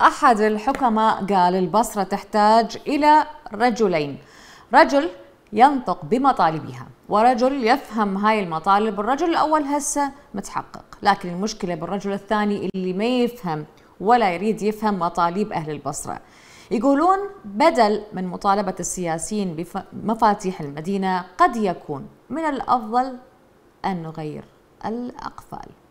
أحد الحكماء قال البصرة تحتاج إلى رجلين رجل ينطق بمطالبها ورجل يفهم هاي المطالب الرجل الأول هسه متحقق لكن المشكلة بالرجل الثاني اللي ما يفهم ولا يريد يفهم مطالب أهل البصرة يقولون بدل من مطالبة السياسيين بمفاتيح المدينة قد يكون من الأفضل أن نغير الأقفال